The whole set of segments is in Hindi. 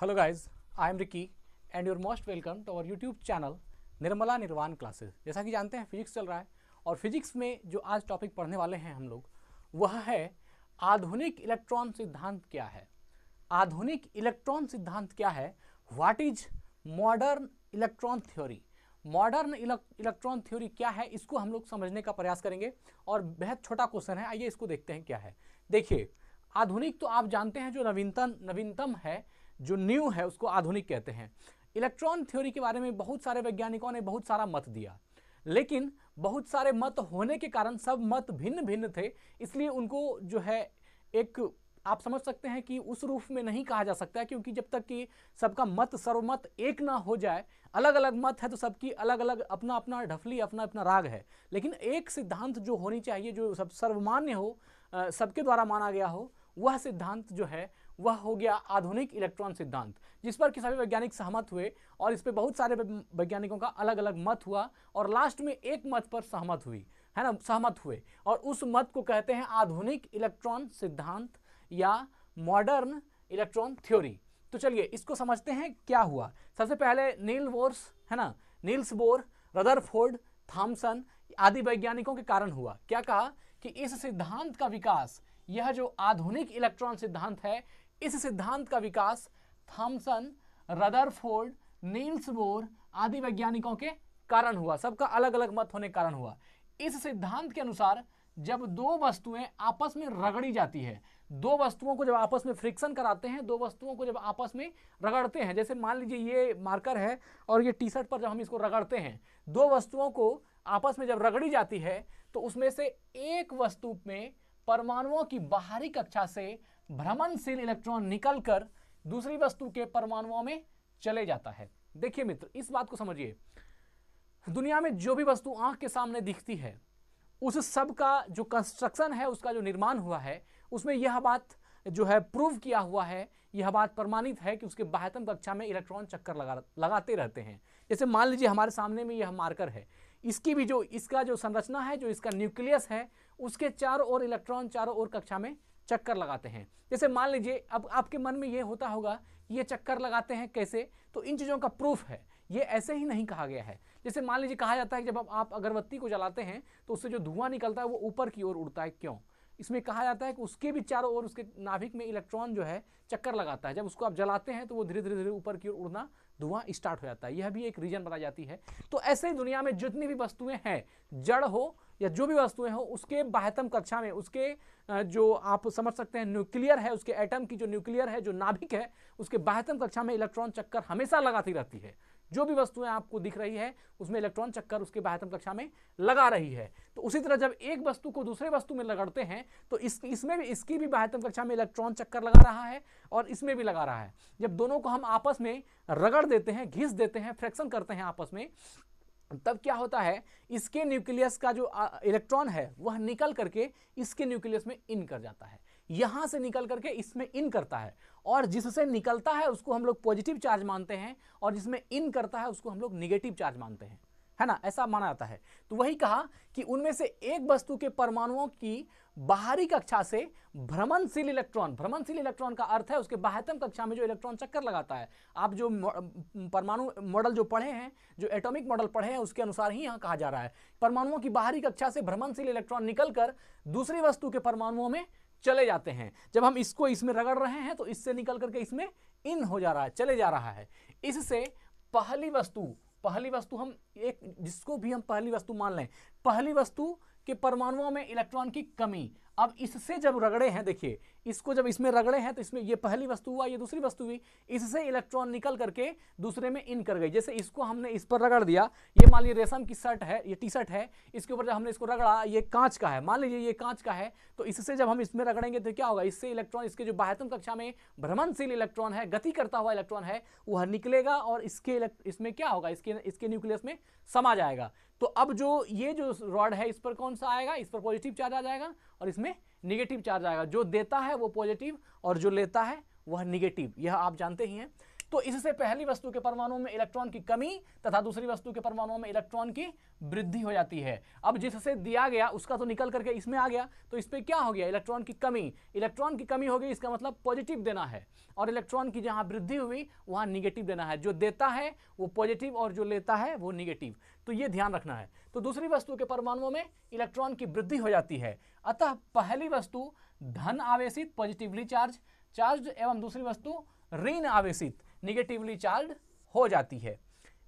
Hello guys, I am Ricky and you're most welcome to our YouTube channel Nirmala Nirvan classes जैसा कि जानते हैं फिजिक्स चल रहा है और फिजिक्स में जो आज टॉपिक पढ़ने वाले हैं हम लोग वह है आधुनिक इलेक्ट्रॉन सिद्धांत क्या है आधुनिक इलेक्ट्रॉन सिद्धांत क्या है what is modern electron theory modern electron theory क्या है इसको हम लोग समझने का प्रयास करेंगे और बेहद छोटा क्वेश्चन है आइए इसको देखते हैं क्या है देखिए आधुनिक तो आप जानते हैं जो नवीनतम नवीनतम है जो न्यू है उसको आधुनिक कहते हैं इलेक्ट्रॉन थ्योरी के बारे में बहुत सारे वैज्ञानिकों ने बहुत सारा मत दिया लेकिन बहुत सारे मत होने के कारण सब मत भिन्न भिन्न थे इसलिए उनको जो है एक आप समझ सकते हैं कि उस रूप में नहीं कहा जा सकता है क्योंकि जब तक कि सबका मत सर्वमत एक ना हो जाए अलग अलग मत है तो सबकी अलग अलग अपना अपना ढफली अपना अपना राग है लेकिन एक सिद्धांत जो होनी चाहिए जो सब सर्वमान्य हो सबके द्वारा माना गया हो वह सिद्धांत जो है वह हो गया आधुनिक इलेक्ट्रॉन सिद्धांत जिस पर कि सभी वैज्ञानिक सहमत हुए और इस पर बहुत सारे वैज्ञानिकों का अलग अलग मत हुआ और लास्ट में एक मत पर सहमत हुई है ना सहमत हुए और उस मत को कहते हैं आधुनिक इलेक्ट्रॉन सिद्धांत या मॉडर्न इलेक्ट्रॉन थ्योरी तो चलिए इसको समझते हैं क्या हुआ सबसे पहले नील वोर्स है ना नील्स बोर रदरफोर्ड थॉमसन आदि वैज्ञानिकों के कारण हुआ क्या कहा कि इस सिद्धांत का विकास यह जो आधुनिक इलेक्ट्रॉन सिद्धांत है इस सिद्धांत का विकास थॉम्सन रदरफोर्ड नील्स बोर आदि वैज्ञानिकों के कारण हुआ सबका अलग अलग मत होने कारण हुआ इस सिद्धांत के अनुसार जब दो वस्तुएं आपस में रगड़ी जाती है दो वस्तुओं को जब आपस में फ्रिक्शन कराते हैं दो वस्तुओं को जब आपस में रगड़ते हैं जैसे मान लीजिए ये मार्कर है और ये टी शर्ट पर जब हम इसको रगड़ते हैं दो वस्तुओं को आपस में जब रगड़ी जाती है तो उसमें से एक वस्तु में परमाणुओं की बाहरी कक्षा से भ्रमणशील इलेक्ट्रॉन निकलकर दूसरी वस्तु के परमाणुओं में चले जाता है देखिए मित्र इस बात को समझिए दुनिया में जो भी वस्तु आंख के सामने दिखती है उस सब का जो कंस्ट्रक्शन है उसका जो निर्माण हुआ है उसमें यह बात जो है प्रूव किया हुआ है यह बात प्रमाणित है कि उसके बाहतम कक्षा में इलेक्ट्रॉन चक्कर लगा लगाते रहते हैं जैसे मान लीजिए हमारे सामने में यह मार्कर है इसकी भी जो इसका जो संरचना है जो इसका न्यूक्लियस है उसके चारों ओर इलेक्ट्रॉन चारों ओर कक्षा में चक्कर लगाते हैं जैसे मान लीजिए अब आपके मन में ये होता होगा ये चक्कर लगाते हैं कैसे तो इन चीज़ों का प्रूफ है ये ऐसे ही नहीं कहा गया है जैसे मान लीजिए कहा जाता है कि जब आप अगरबत्ती को जलाते हैं तो उससे जो धुआं निकलता है वो ऊपर की ओर उड़ता है क्यों इसमें कहा जाता है कि उसके भी चारों ओर उसके नाभिक में इलेक्ट्रॉन जो है चक्कर लगाता है जब उसको आप जलाते हैं तो वो धीरे धीरे धीरे ऊपर की ओर उड़ना धुआं स्टार्ट हो जाता है यह भी एक रीजन बताई जाती है तो ऐसे ही दुनिया में जितनी भी वस्तुएं हैं जड़ हो या जो भी वस्तुएं हो उसके बाहतम कक्षा में उसके जो आप समझ सकते हैं न्यूक्लियर है उसके एटम की जो न्यूक्लियर है जो नाभिक है उसके बाहतम कक्षा में इलेक्ट्रॉन चक्कर हमेशा लगाती रहती है जो भी वस्तुएं आपको दिख रही है उसमें इलेक्ट्रॉन चक्कर उसके बाहतम कक्षा में लगा रही है तो उसी तरह जब एक वस्तु को दूसरे वस्तु में लगड़ते हैं तो इस इसमें भी इसकी भी बाहतम कक्षा में इलेक्ट्रॉन चक्कर लगा रहा है और इसमें भी लगा रहा है जब दोनों को हम आपस में रगड़ देते हैं घिस देते हैं फ्रैक्शन करते हैं आपस में तब क्या होता है इसके न्यूक्लियस का जो इलेक्ट्रॉन है वह निकल करके इसके न्यूक्लियस में इन कर जाता है यहाँ से निकल करके इसमें इन करता है और जिससे निकलता है उसको हम लोग पॉजिटिव चार्ज मानते हैं और जिसमें इन करता है उसको हम लोग निगेटिव चार्ज मानते हैं है ना ऐसा माना जाता है तो वही कहा कि उनमें से एक वस्तु के परमाणुओं की बाहरी कक्षा से भ्रमणशील इलेक्ट्रॉन भ्रमणशील इलेक्ट्रॉन का अर्थ है उसके बाह्यतम कक्षा में जो इलेक्ट्रॉन चक्कर लगाता है आप जो परमाणु मॉडल जो पढ़े हैं जो एटॉमिक मॉडल पढ़े हैं उसके अनुसार ही यहाँ कहा जा रहा है परमाणुओं की बाहरी कक्षा से भ्रमणशील इलेक्ट्रॉन कर दूसरी वस्तु के परमाणुओं में चले जाते हैं जब हम इसको इसमें रगड़ रहे हैं तो इससे निकल करके इसमें इन हो जा रहा है चले जा रहा है इससे पहली वस्तु पहली वस्तु हम एक जिसको भी हम पहली वस्तु मान लें पहली वस्तु के परमाणुओं में इलेक्ट्रॉन की कमी अब इससे जब रगड़े हैं देखिए इसको जब इसमें रगड़े हैं तो इसमें ये पहली वस्तु हुआ ये दूसरी वस्तु हुई इससे इलेक्ट्रॉन निकल करके दूसरे में इन कर गई जैसे इसको हमने इस पर रगड़ दिया ये मान लीजिए रेशम की शर्ट है ये टी शर्ट है इसके ऊपर जब हमने इसको रगड़ा ये कांच का है मान लीजिए ये कांच का है तो इससे जब हम इसमें रगड़ेंगे तो क्या होगा इससे इलेक्ट्रॉन इसके जो बाहतम कक्षा में भ्रमणशील इलेक्ट्रॉन है गति करता हुआ इलेक्ट्रॉन है वह निकलेगा और इसके इसमें क्या होगा इसके इसके न्यूक्लियस में समा जाएगा तो अब जो ये जो रॉड है इस पर कौन सा आएगा इस पर पॉजिटिव चार्ज आ जाएगा और इसमें निगेटिव चार्ज आएगा जो देता है वो पॉजिटिव और जो लेता है वह निगेटिव यह आप जानते ही हैं तो इससे पहली वस्तु के परमाणु में इलेक्ट्रॉन की कमी तथा दूसरी वस्तु के परमाणु में इलेक्ट्रॉन की वृद्धि हो जाती है अब जिससे दिया गया उसका तो निकल करके इसमें आ गया तो इस पर क्या हो गया इलेक्ट्रॉन की कमी इलेक्ट्रॉन की कमी होगी इसका मतलब पॉजिटिव देना है और इलेक्ट्रॉन की जहाँ वृद्धि हुई वहाँ निगेटिव देना है जो देता है वो पॉजिटिव और जो लेता है वो निगेटिव तो ये ध्यान रखना है तो दूसरी वस्तु के परमाणुओं में इलेक्ट्रॉन की वृद्धि हो जाती है अतः पहली वस्तु धन आवेशित पॉजिटिवली चार्ज चार्ज एवं दूसरी वस्तु ऋण आवेशित निगेटिवली चार्ज हो जाती है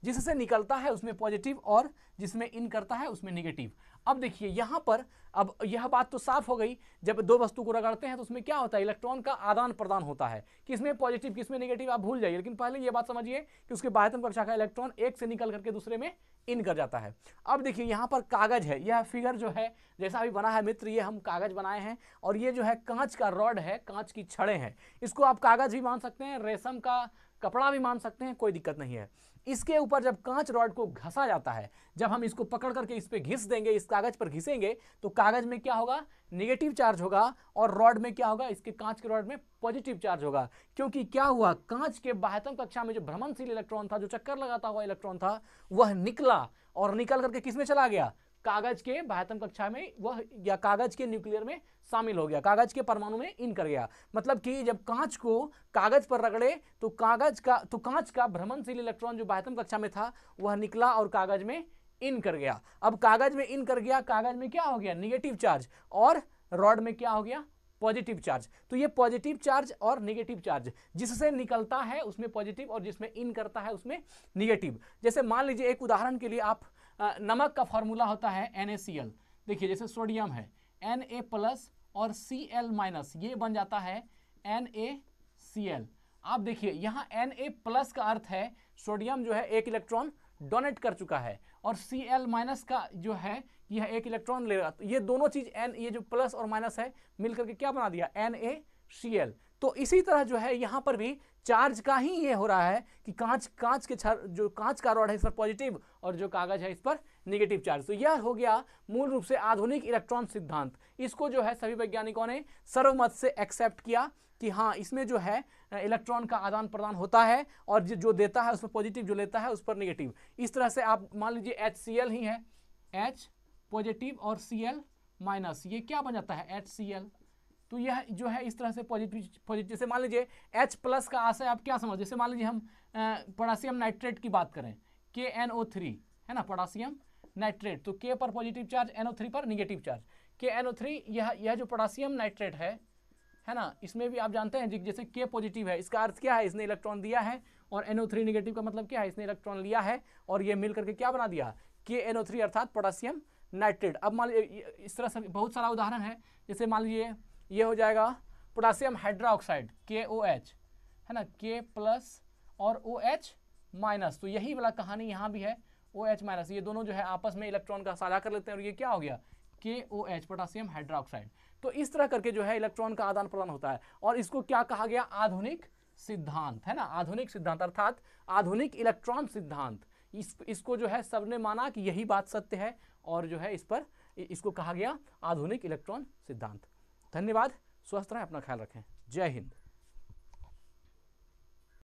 जिससे निकलता है उसमें पॉजिटिव और जिसमें इन करता है उसमें निगेटिव अब देखिए यहाँ पर अब यह बात तो साफ हो गई जब दो वस्तु को रगड़ते हैं तो उसमें क्या होता है इलेक्ट्रॉन का आदान प्रदान होता है किसमें पॉजिटिव किसमें नेगेटिव आप भूल जाइए लेकिन पहले ये बात समझिए कि उसके बाहतम कक्षा का इलेक्ट्रॉन एक से निकल करके दूसरे में इन कर जाता है अब देखिए यहाँ पर कागज है यह फिगर जो है जैसा अभी बना है मित्र ये हम कागज बनाए हैं और ये जो है कांच का रॉड है कांच की छड़े हैं इसको आप कागज भी मान सकते हैं रेशम का कपड़ा भी मान सकते हैं कोई दिक्कत नहीं है इसके ऊपर जब कांच रॉड को घसा जाता है जब हम इसको पकड़ करके इस पर घिस देंगे इस कागज पर घिसेंगे तो कागज में क्या होगा नेगेटिव चार्ज होगा और रॉड में क्या होगा इसके कांच के रॉड में पॉजिटिव चार्ज होगा क्योंकि क्या हुआ कांच के बाहतम कक्षा में जो भ्रमणशील इलेक्ट्रॉन था जो चक्कर लगाता हुआ इलेक्ट्रॉन था वह निकला और निकल करके किस में चला गया कागज के बहत्तम कक्षा में वह या कागज के न्यूक्लियर में शामिल हो गया कागज के परमाणु में इन कर गया मतलब कि जब कांच को कागज पर रगड़े तो कागज का तो कांच का भ्रमणशील इलेक्ट्रॉन जो बहत्तम कक्षा में था वह निकला और कागज में इन कर गया अब कागज में इन कर गया कागज में क्या हो गया निगेटिव चार्ज और रॉड में क्या हो गया पॉजिटिव चार्ज तो ये पॉजिटिव चार्ज और निगेटिव चार्ज जिससे निकलता है उसमें पॉजिटिव और जिसमें इन करता है उसमें निगेटिव जैसे मान लीजिए एक उदाहरण के लिए आप नमक का फॉर्मूला होता है एन देखिए जैसे सोडियम है एन ए प्लस और सी एल माइनस ये बन जाता है एन ए सी एल आप देखिए यहाँ एन ए प्लस का अर्थ है सोडियम जो है एक इलेक्ट्रॉन डोनेट कर चुका है और सी एल माइनस का जो है यह एक इलेक्ट्रॉन ले रहा तो ये दोनों चीज़ एन ये जो प्लस और माइनस है मिलकर के क्या बना दिया एन ए सी एल तो इसी तरह जो है यहाँ पर भी चार्ज का ही ये हो रहा है कि कांच कांच के छर जो कांच का रॉड है इस पर पॉजिटिव और जो कागज है इस पर निगेटिव चार्ज तो यह हो गया मूल रूप से आधुनिक इलेक्ट्रॉन सिद्धांत इसको जो है सभी वैज्ञानिकों ने सर्वमत से एक्सेप्ट किया कि हाँ इसमें जो है इलेक्ट्रॉन का आदान प्रदान होता है और जो देता है उस पर पॉजिटिव जो लेता है उस पर निगेटिव इस तरह से आप मान लीजिए एच ही है एच पॉजिटिव और सी एल माइनस ये क्या बन जाता है एच सी एल तो यह जो है इस तरह से पॉजिटिव पॉजिटिव जैसे मान लीजिए एच प्लस का आशय आप क्या समझ जैसे मान लीजिए हम पोटासियम नाइट्रेट की बात करें के एन ओ थ्री है ना पोटासियम नाइट्रेट तो के पर positive charge N O three पर negative charge K N O three यह यह जो पोटासियम नाइट्रेट है है ना इसमें भी आप जानते हैं जैसे के पॉजिटिव है इसका अर्थ क्या है इसने इलेक्ट्रॉन दिया है और एन ओ थ्री निगेटिव का मतलब क्या है इसने इलेक्ट्रॉन लिया है और ये मिल करके क्या बना दिया के एन ओ थ्री अर्थात पोटासियम नाइट्रेट अब मान लीजिए इस तरह से बहुत सारा उदाहरण है जैसे मान लीजिए ये हो जाएगा पोटासियम हाइड्रोक्साइड के ओ एच है ना के प्लस और ओ एच माइनस तो यही वाला कहानी यहाँ भी है ओ एच माइनस ये दोनों जो है आपस में इलेक्ट्रॉन का साझा कर लेते हैं और ये क्या हो गया के ओ एच पोटासियम हाइड्रोक्साइड तो इस तरह करके जो है इलेक्ट्रॉन का आदान प्रदान होता है और इसको क्या कहा गया आधुनिक सिद्धांत है ना आधुनिक सिद्धांत अर्थात आधुनिक इलेक्ट्रॉन सिद्धांत इस इसको जो है सबने माना कि यही बात सत्य है और जो है इस पर इसको कहा गया आधुनिक इलेक्ट्रॉन सिद्धांत धन्यवाद स्वस्थ रहें अपना ख्याल रखें जय हिंद